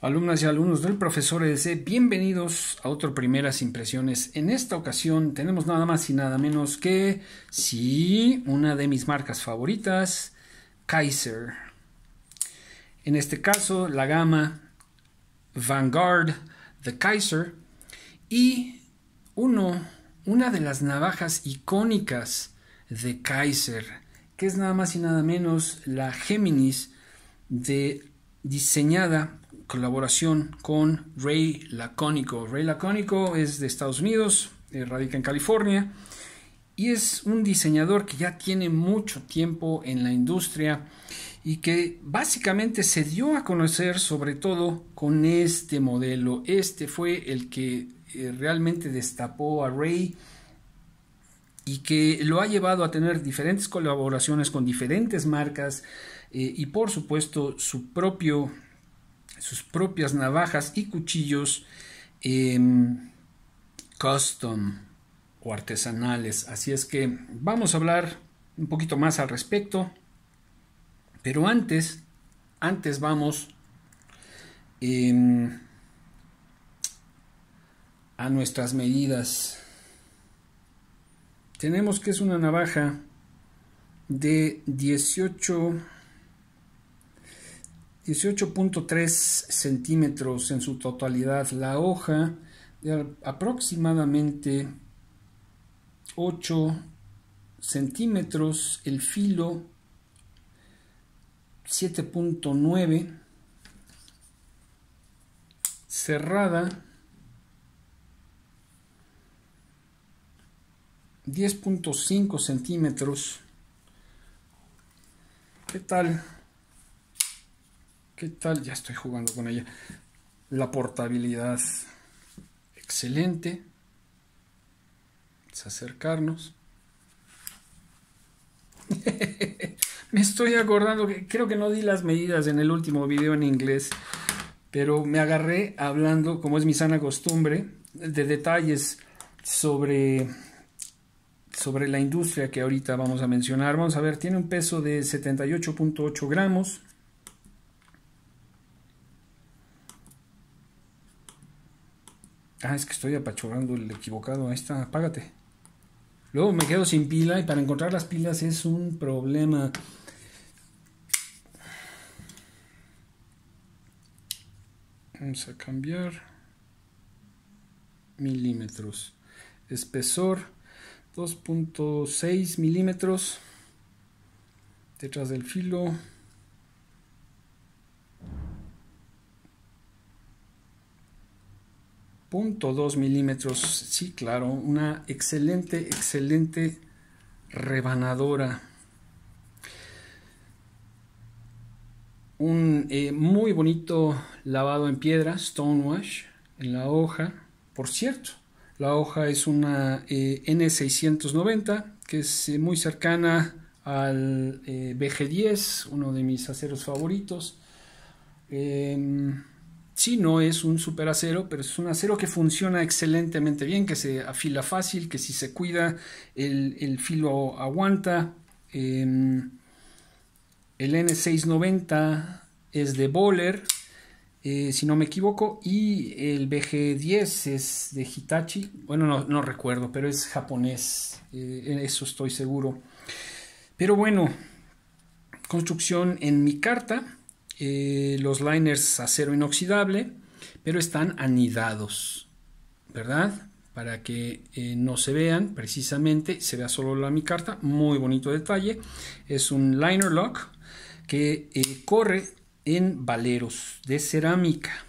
Alumnas y alumnos del profesor EDC, bienvenidos a otro Primeras Impresiones. En esta ocasión tenemos nada más y nada menos que, sí, una de mis marcas favoritas, Kaiser. En este caso, la gama Vanguard de Kaiser y uno, una de las navajas icónicas de Kaiser, que es nada más y nada menos la Géminis de diseñada colaboración con Ray Lacónico. Ray Lacónico es de Estados Unidos, eh, radica en California y es un diseñador que ya tiene mucho tiempo en la industria y que básicamente se dio a conocer sobre todo con este modelo. Este fue el que eh, realmente destapó a Ray y que lo ha llevado a tener diferentes colaboraciones con diferentes marcas eh, y por supuesto su propio sus propias navajas y cuchillos em, custom o artesanales. Así es que vamos a hablar un poquito más al respecto. Pero antes, antes vamos em, a nuestras medidas. Tenemos que es una navaja de 18 18.3 centímetros en su totalidad la hoja de aproximadamente 8 centímetros el filo 7.9 cerrada 10.5 centímetros qué tal ¿Qué tal? Ya estoy jugando con ella. La portabilidad excelente. a acercarnos. me estoy acordando que creo que no di las medidas en el último video en inglés, pero me agarré hablando, como es mi sana costumbre, de detalles sobre sobre la industria que ahorita vamos a mencionar. Vamos a ver, tiene un peso de 78.8 gramos. Ah, es que estoy apachurrando el equivocado. Ahí está, apágate. Luego me quedo sin pila y para encontrar las pilas es un problema. Vamos a cambiar milímetros. Espesor 2.6 milímetros. Detrás del filo .2 milímetros, sí, claro, una excelente, excelente rebanadora. Un eh, muy bonito lavado en piedra, stonewash, en la hoja. Por cierto, la hoja es una eh, N690, que es eh, muy cercana al BG10, uno de mis aceros favoritos. Em, sí, no es un super acero, pero es un acero que funciona excelentemente bien, que se afila fácil, que si se cuida, el, filo aguanta. Em, el N690 es de Bowler, eh, si no me equivoco, y el BG10 es de Hitachi. Bueno, no, recuerdo, pero es japonés, eh, en eso estoy seguro. Pero bueno, construcción en mi carta. Eh, los liners acero inoxidable, pero están anidados, ¿verdad? Para que eh, no se vean precisamente, se vea solo la carta muy bonito detalle. Es un liner lock que eh, corre en valeros de cerámica.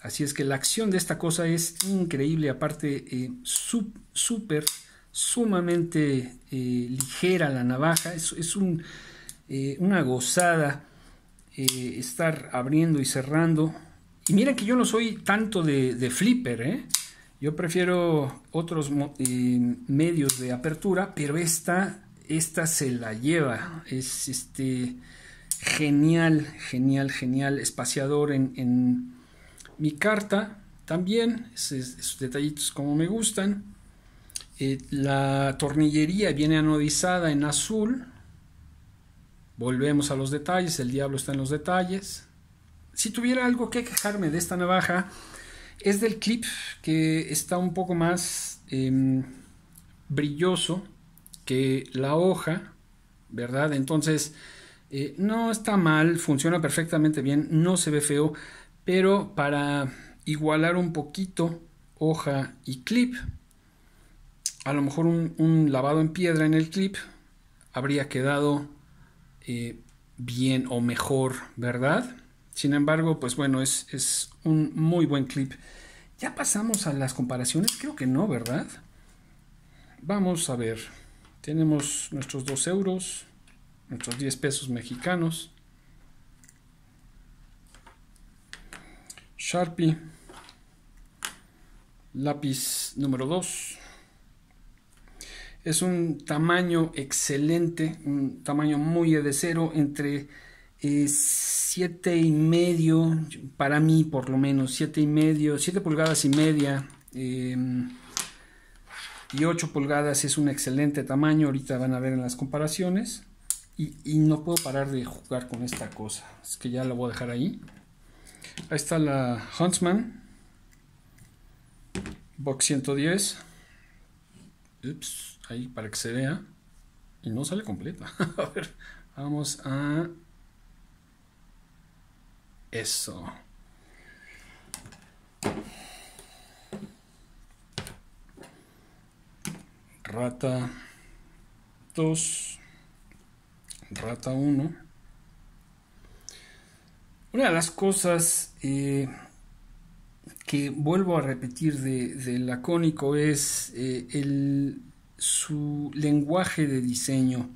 Así es que la acción de esta cosa es increíble, aparte súper, sumamente ligera la navaja, es, una gozada eh, estar abriendo y cerrando. Y miren que yo no soy tanto de, flipper, ¿eh? Yo prefiero otros eh, medios de apertura, pero esta, esta se la lleva. Es este genial, genial, genial espaciador en, mi carta. También esos detallitos como me gustan. la tornillería viene anodizada en azul. Volvemos a los detalles, el diablo está en los detalles. Si tuviera algo que quejarme de esta navaja, es del clip que está un poco más em, brilloso que la hoja, ¿verdad? Entonces, eh, no está mal, funciona perfectamente bien, no se ve feo, pero para igualar un poquito hoja y clip, a lo mejor un lavado en piedra en el clip habría quedado eh, bien o mejor, ¿verdad? Sin embargo, pues bueno, es, es un muy buen clip. ¿Ya pasamos a las comparaciones? Creo que no, ¿verdad? Vamos a ver. Tenemos nuestros 2 euros, nuestros 10 pesos mexicanos. Sharpie. Lápiz número 2. Es un tamaño excelente, un tamaño muy de cero, entre 7 eh, y medio, para mí por lo menos, 7 y medio, 7 pulgadas y media em, y 8 pulgadas es un excelente tamaño, ahorita van a ver en las comparaciones. Y, y, no puedo parar de jugar con esta cosa, es que ya la voy a dejar ahí. Ahí está la Huntsman, Box 110. Ups ahí para que se vea. Y no sale completa. a ver, vamos a... Eso. Rata 2. Rata 1. Una de las cosas eh, que vuelvo a repetir de, de lacónico es eh, el su lenguaje de diseño.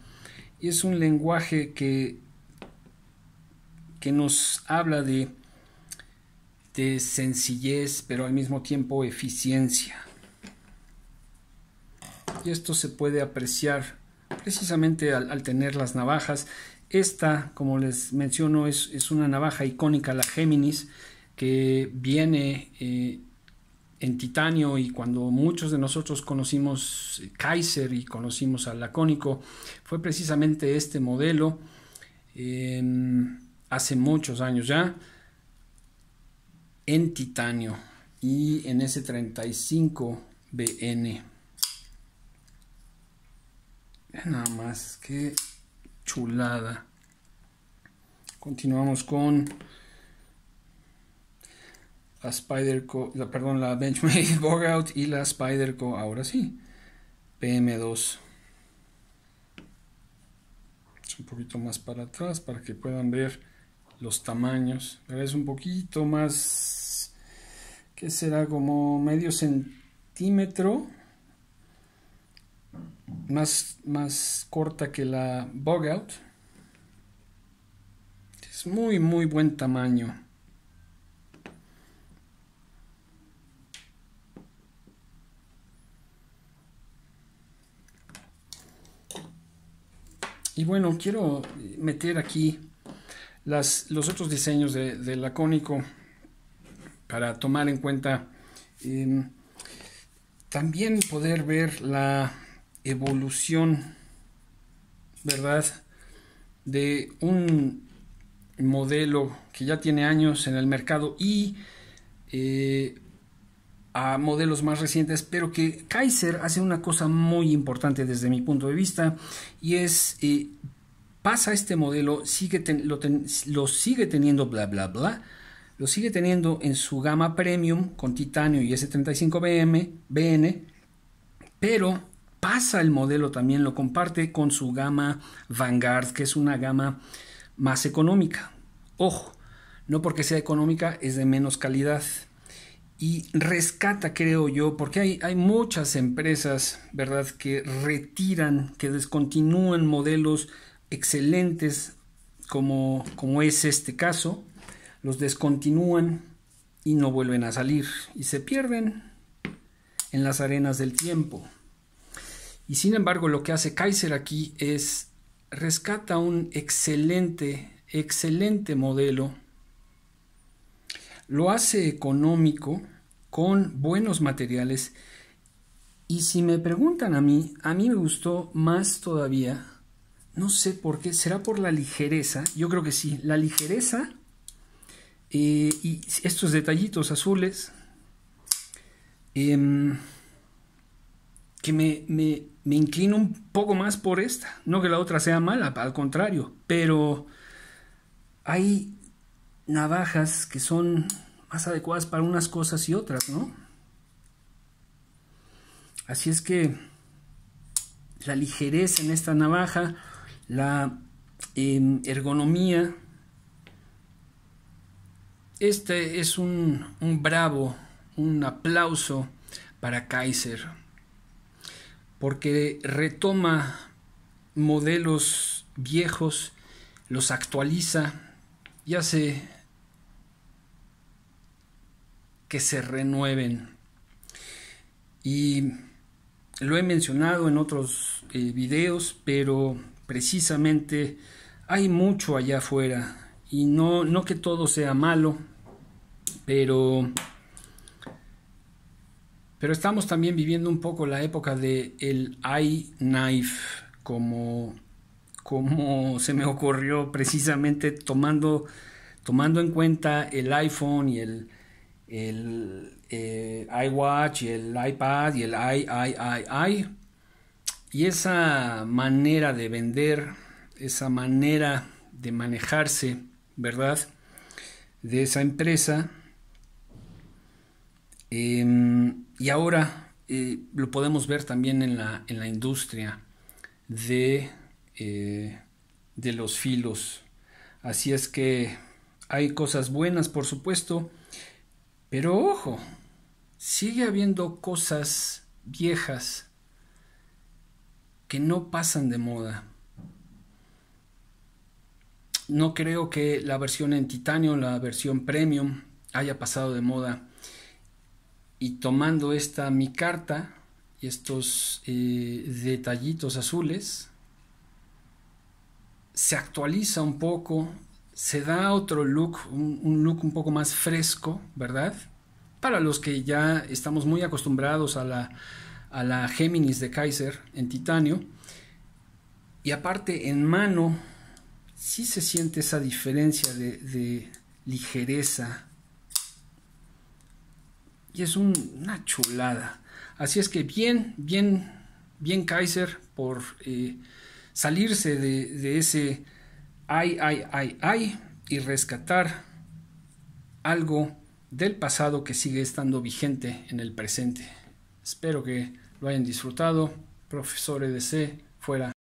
Y es un lenguaje que, que nos habla de, de sencillez, pero al mismo tiempo eficiencia. Y esto se puede apreciar precisamente al, tener las navajas. Esta, como les menciono, es, una navaja icónica, la Géminis, que viene eh, en titanio y cuando muchos de nosotros conocimos Kaiser y conocimos al lacónico, fue precisamente este modelo em, hace muchos años ya en titanio y en ese 35 BN. Nada más, que chulada. Continuamos con la perdón, la Benchmade Bogout y la Spyderco, ahora sí, PM2. un poquito más para atrás para que puedan ver los tamaños. Es un poquito más, que será como medio centímetro más, más corta que la Bogout. Es muy, muy buen tamaño. Y bueno, quiero meter aquí los otros diseños de, Lacónico para tomar en cuenta em, también poder ver la evolución, ¿verdad? De un modelo que ya tiene años en el mercado y eh, a modelos más recientes, pero que Kaiser hace una cosa muy importante desde mi punto de vista y es eh, pasa este modelo, sigue lo, sigue teniendo bla bla bla, lo sigue teniendo en su gama premium con titanio y S35BM, BN, pero pasa el modelo también, lo comparte con su gama Vanguard, que es una gama más económica. Ojo, no porque sea económica es de menos calidad y rescata, creo yo, porque hay, hay, muchas empresas, ¿verdad?, que retiran, que descontinúan modelos excelentes como, como es este caso, los descontinúan y no vuelven a salir y se pierden en las arenas del tiempo. Y sin embargo, lo que hace Kaiser aquí es rescata un excelente, excelente modelo, lo hace económico, con buenos materiales. Y si me preguntan a mí, a mí me gustó más todavía, no sé por qué, será por la ligereza, yo creo que sí, la ligereza eh, y estos detallitos azules em, que me, me inclino un poco más por esta, no que la otra sea mala, al contrario, pero hay navajas que son más adecuadas para unas cosas y otras, ¿no? Así es que la ligereza en esta navaja, la em, ergonomía, este es un, un bravo, un aplauso para Kaiser, porque retoma modelos viejos, los actualiza y hace que se renueven. Y lo he mencionado en otros vídeos eh, videos, pero precisamente hay mucho allá afuera. Y no, no que todo sea malo, pero, pero estamos también viviendo un poco la época de el knife como, como se me ocurrió precisamente tomando, tomando en cuenta el iPhone y el, el eh, iWatch y el iPad y el i, i, i, i. Y esa manera de vender, esa manera de manejarse, ¿verdad? De esa empresa. Em, y ahora eh, lo podemos ver también en la, en la industria de, eh, de los filos. Así es que hay cosas buenas, por supuesto, pero ojo, sigue habiendo cosas viejas que no pasan de moda. No creo que la versión en titanio, la versión premium, haya pasado de moda. Y tomando esta mi carta y estos eh, detallitos azules, se actualiza un poco, se da otro look, un, look un poco más fresco, ¿verdad? Para los que ya estamos muy acostumbrados a la, a la Géminis de Kaiser en titanio. Y aparte en mano, sí se siente esa diferencia de, ligereza. Y es una chulada. Así es que bien, bien, bien Kaiser por eh, salirse de ese ay, ay, ay, ay, y rescatar algo del pasado que sigue estando vigente en el presente. Espero que lo hayan disfrutado. Profesor EDC, fuera.